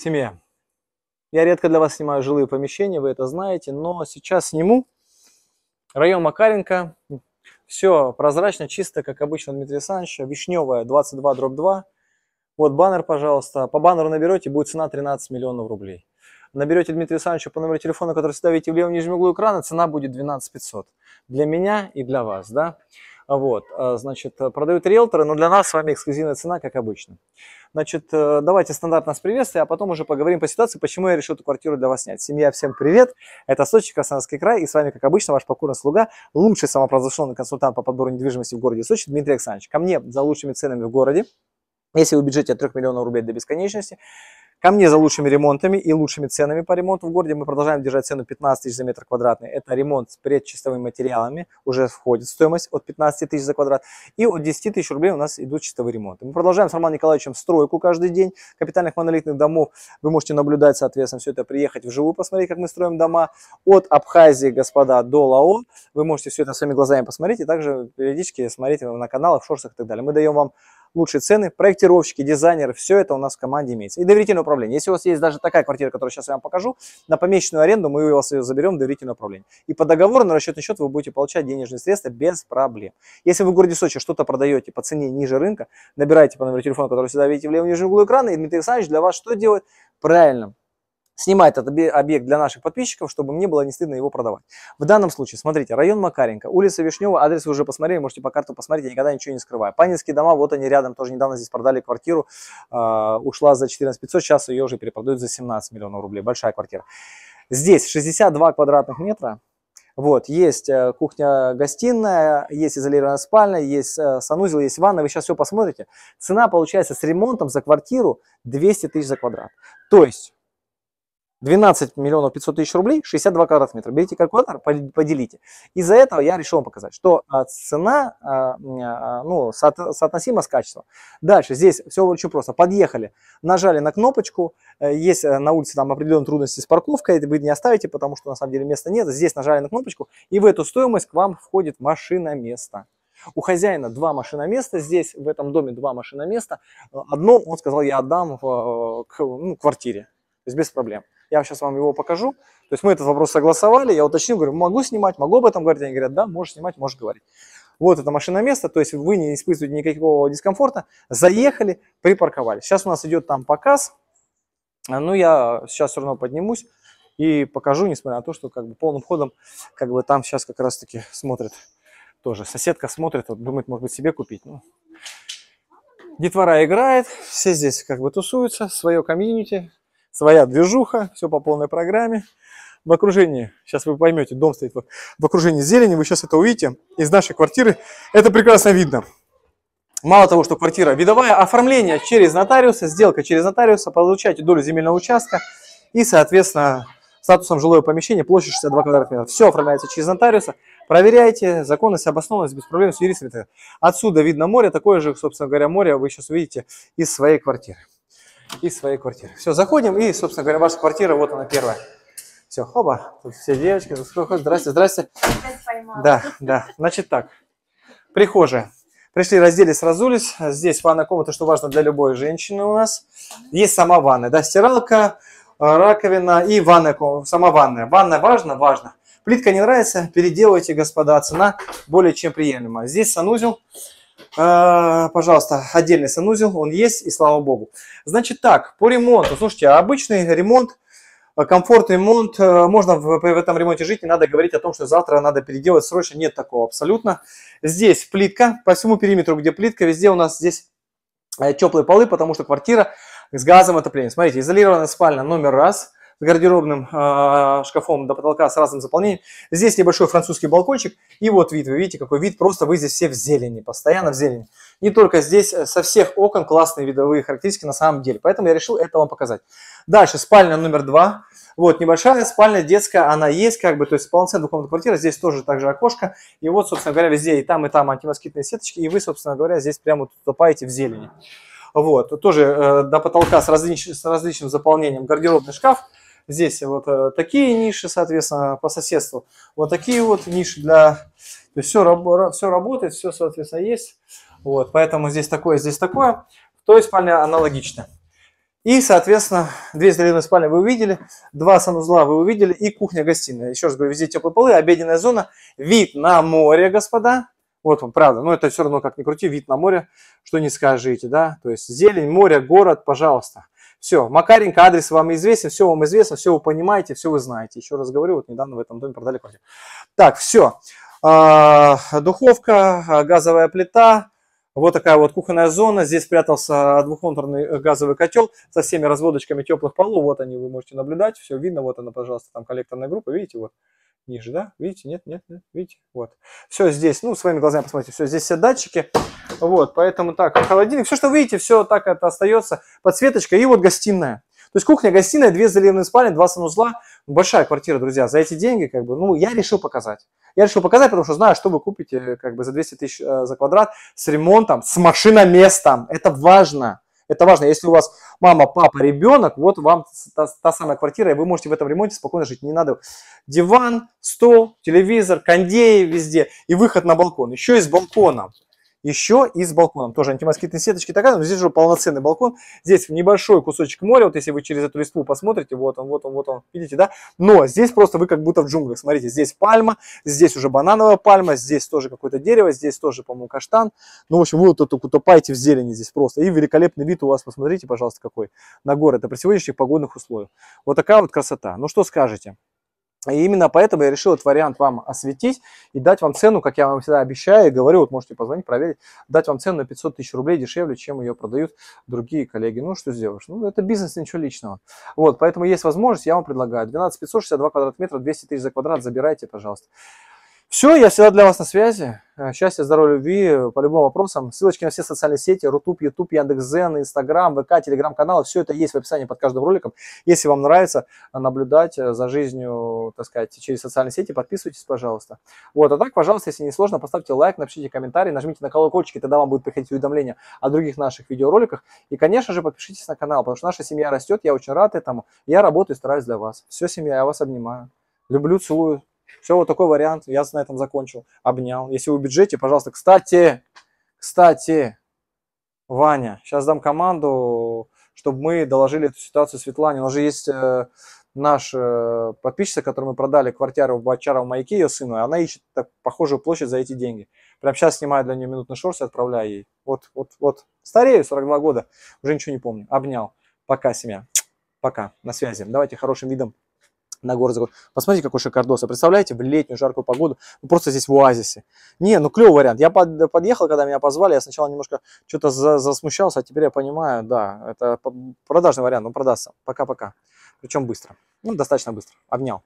Семья. Я редко для вас снимаю жилые помещения, вы это знаете, но сейчас сниму. Район Макаренко. Все прозрачно, чисто, как обычно, Дмитрий Александрович. Вишневая, 22 дробь 2. Вот баннер, пожалуйста. По баннеру наберете, будет цена 13 миллионов рублей. Наберете Дмитрия Александровича по номеру телефона, который ставите в левом нижнем углу экрана, цена будет 12 500. Для меня и для вас, да? Вот, э, значит, э, продают риэлторы, но для нас с вами эксклюзивная цена, как обычно. Значит, э, давайте стандарт нас приветствие, а потом уже поговорим по ситуации, почему я решил эту квартиру для вас снять. Семья, всем привет! Это Сочи, Краснодарский край, и с вами, как обычно, ваш покорный слуга, лучший самопровозглашенный консультант по подбору недвижимости в городе Сочи Дмитрий Александрович. Ко мне за лучшими ценами в городе, если вы бюджете от 3 миллионов рублей до бесконечности, Ко мне за лучшими ремонтами и лучшими ценами по ремонту в городе мы продолжаем держать цену 15 тысяч за метр квадратный. Это ремонт с предчистовыми материалами, уже входит стоимость от 15 тысяч за квадрат. И от 10 тысяч рублей у нас идут чистовые ремонты. Мы продолжаем с Романом Николаевичем стройку каждый день капитальных монолитных домов. Вы можете наблюдать, соответственно, все это, приехать вживую, посмотреть, как мы строим дома. От Абхазии, господа, до Лао. Вы можете все это своими глазами посмотреть и также периодически смотреть на каналах, в шорсах и так далее. Мы даем вам лучшие цены, проектировщики, дизайнеры, все это у нас в команде имеется. И доверительное управление. Если у вас есть даже такая квартира, которую сейчас я вам покажу, на помещенную аренду мы у вас ее заберем в доверительное управление. И по договору на расчетный счет вы будете получать денежные средства без проблем. Если вы в городе Сочи что-то продаете по цене ниже рынка, набирайте по номеру телефона, который всегда видите в левом нижнем углу экрана, и Дмитрий Александрович для вас что делает? Правильно, снимает этот объект для наших подписчиков, чтобы мне было не стыдно его продавать. В данном случае, смотрите, район Макаренко, улица Вишнева, адрес вы уже посмотрели, можете по карту посмотреть, я никогда ничего не скрываю. Панинские дома, вот они рядом, тоже недавно здесь продали квартиру, э, ушла за 14 500, сейчас ее уже перепродают за 17 миллионов рублей, большая квартира. Здесь 62 квадратных метра, вот, есть э, кухня-гостиная, есть изолированная спальня, есть э, санузел, есть ванна. Вы сейчас все посмотрите. Цена получается с ремонтом за квартиру 200 тысяч за квадрат. То есть 12 миллионов 500 тысяч рублей, 62 квадратных метра. Берите калькулятор, поделите. Из-за этого я решил вам показать, что а, цена а, а, ну, соотносима с качеством. Дальше, здесь все очень просто. Подъехали, нажали на кнопочку, э, есть э, на улице там определенные трудности с парковкой, вы не оставите, потому что на самом деле места нет. Здесь нажали на кнопочку, и в эту стоимость к вам входит машина место. У хозяина два машина места, здесь в этом доме два машина места. Э, одно, он сказал, я отдам в ну, квартире, то есть без проблем. Я сейчас вам его покажу. То есть мы этот вопрос согласовали, я уточнил, говорю, могу снимать, могу об этом говорить? Они говорят, да, можешь снимать, можешь говорить. Вот это машина место, то есть вы не испытываете никакого дискомфорта. Заехали, припарковали. Сейчас у нас идет там показ. Ну, я сейчас все равно поднимусь и покажу, несмотря на то, что как бы полным ходом как бы там сейчас как раз-таки смотрят тоже. Соседка смотрит, вот, думает, может быть, себе купить. Ну, детвора играет, все здесь как бы тусуются, свое комьюнити, своя движуха, все по полной программе. В окружении, сейчас вы поймете, дом стоит вот в окружении зелени, вы сейчас это увидите из нашей квартиры. Это прекрасно видно. Мало того, что квартира видовая, оформление через нотариуса, сделка через нотариуса, получаете долю земельного участка и, соответственно, статусом жилое помещение, площадь 62 квадратных метра. Все оформляется через нотариуса, проверяйте, законность, обоснованность, без проблем с юристами. Отсюда видно море, такое же, собственно говоря, море вы сейчас увидите из своей квартиры из своей квартиры. Все, заходим, и, собственно говоря, ваша квартира, вот она первая. Все, хоба, тут все девочки, здрасте, здрасте. Да, да, значит так, прихожая. Пришли, разделись, разулись. Здесь ванная комната, что важно для любой женщины у нас. Есть сама ванная, да, стиралка, э, раковина и ванная, сама ванная. Ванная важна, важно. Плитка не нравится, переделывайте, господа, цена более чем приемлема. Здесь санузел, а, пожалуйста, отдельный санузел, он есть, и слава богу. Значит так, по ремонту, слушайте, обычный ремонт, э, комфортный ремонт, э, можно в, в этом ремонте жить, не надо говорить о том, что завтра надо переделать срочно, нет такого абсолютно. Здесь плитка, по всему периметру, где плитка, везде у нас здесь э, теплые полы, потому что квартира с газом отопления. Смотрите, изолированная спальня номер раз – с гардеробным э, шкафом до потолка с разным заполнением. Здесь небольшой французский балкончик, и вот вид, вы видите, какой вид, просто вы здесь все в зелени, постоянно в зелени. Не только здесь, э, со всех окон классные видовые характеристики на самом деле, поэтому я решил это вам показать. Дальше, спальня номер два. Вот, небольшая спальня детская, она есть, как бы, то есть полноценная двухкомнатная квартира, здесь тоже также окошко, и вот, собственно говоря, везде и там, и там антимоскитные сеточки, и вы, собственно говоря, здесь прямо вот топаете в зелени. Вот, тоже э, до потолка с, различ... с различным заполнением гардеробный шкаф, Здесь вот э, такие ниши, соответственно, по соседству. Вот такие вот ниши для... То есть все, все работает, все, соответственно, есть. Вот, поэтому здесь такое, здесь такое. То есть спальня аналогично. И, соответственно, две зеленые спальни вы увидели, два санузла вы увидели и кухня-гостиная. Еще раз говорю, везде теплые полы, обеденная зона, вид на море, господа. Вот он, правда, но это все равно, как ни крути, вид на море, что не скажите, да. То есть зелень, море, город, пожалуйста. Все, Макаренко, адрес вам известен, все вам известно, все вы понимаете, все вы знаете. Еще раз говорю, вот недавно в этом доме продали квартиру. Так, все. А, духовка, а, газовая плита, вот такая вот кухонная зона. Здесь спрятался двухконтурный э, газовый котел со всеми разводочками теплых полов. Вот они, вы можете наблюдать, все видно. Вот она, пожалуйста, там коллекторная группа, видите, вот ниже, да? Видите, нет, нет, нет, видите, вот. Все здесь, ну, своими глазами посмотрите, все, здесь все датчики, вот, поэтому так, холодильник, все, что видите, все так это остается, подсветочка и вот гостиная. То есть кухня, гостиная, две заливные спальни, два санузла, большая квартира, друзья, за эти деньги, как бы, ну, я решил показать. Я решил показать, потому что знаю, что вы купите, как бы, за 200 тысяч э, за квадрат, с ремонтом, с машиноместом, это важно. Это важно. Если у вас мама, папа, ребенок, вот вам та, та самая квартира, и вы можете в этом ремонте спокойно жить. Не надо диван, стол, телевизор, кондеи везде и выход на балкон. Еще из балкона еще и с балконом. Тоже антимоскитные сеточки такая, но здесь уже полноценный балкон. Здесь небольшой кусочек моря, вот если вы через эту листву посмотрите, вот он, вот он, вот он, видите, да? Но здесь просто вы как будто в джунглях. Смотрите, здесь пальма, здесь уже банановая пальма, здесь тоже какое-то дерево, здесь тоже, по-моему, каштан. Ну, в общем, вы вот тут утопаете в зелени здесь просто. И великолепный вид у вас, посмотрите, пожалуйста, какой на город. Это при сегодняшних погодных условиях. Вот такая вот красота. Ну, что скажете? И именно поэтому я решил этот вариант вам осветить и дать вам цену, как я вам всегда обещаю и говорю, вот можете позвонить, проверить, дать вам цену на 500 тысяч рублей дешевле, чем ее продают другие коллеги. Ну, что сделаешь? Ну, это бизнес, ничего личного. Вот, поэтому есть возможность, я вам предлагаю. 12 562 квадратных метра, 200 тысяч за квадрат, забирайте, пожалуйста. Все, я всегда для вас на связи. Э, счастья, здоровья, любви э, по любым вопросам. Ссылочки на все социальные сети, Рутуб, Ютуб, Яндекс.Зен, Инстаграм, ВК, телеграм канал Все это есть в описании под каждым роликом. Если вам нравится э, наблюдать за жизнью, так сказать, через социальные сети, подписывайтесь, пожалуйста. Вот, а так, пожалуйста, если не сложно, поставьте лайк, напишите комментарий, нажмите на колокольчик, и тогда вам будет приходить уведомления о других наших видеороликах. И, конечно же, подпишитесь на канал, потому что наша семья растет, я очень рад этому. Я работаю стараюсь для вас. Все, семья, я вас обнимаю. Люблю, целую. Все, вот такой вариант. Я на этом закончил. Обнял. Если вы в бюджете, пожалуйста. Кстати, кстати, Ваня, сейчас дам команду, чтобы мы доложили эту ситуацию Светлане. У нас же есть э, наш э, подписчица, которому мы продали квартиру в Бачаровом маяке, ее сыну, и она ищет так, похожую площадь за эти деньги. Прям сейчас снимаю для нее минутный шорс и отправляю ей. Вот, вот, вот. Старею, 42 года, уже ничего не помню. Обнял. Пока, семья. Пока. На связи. Давайте хорошим видом на горзаку. Посмотрите, какой шикардос. А представляете, в летнюю жаркую погоду, ну, просто здесь в оазисе. Не, ну клевый вариант. Я под, подъехал, когда меня позвали, я сначала немножко что-то за, засмущался, а теперь я понимаю, да, это продажный вариант, он продастся. Пока-пока. Причем быстро. Ну, достаточно быстро. Обнял.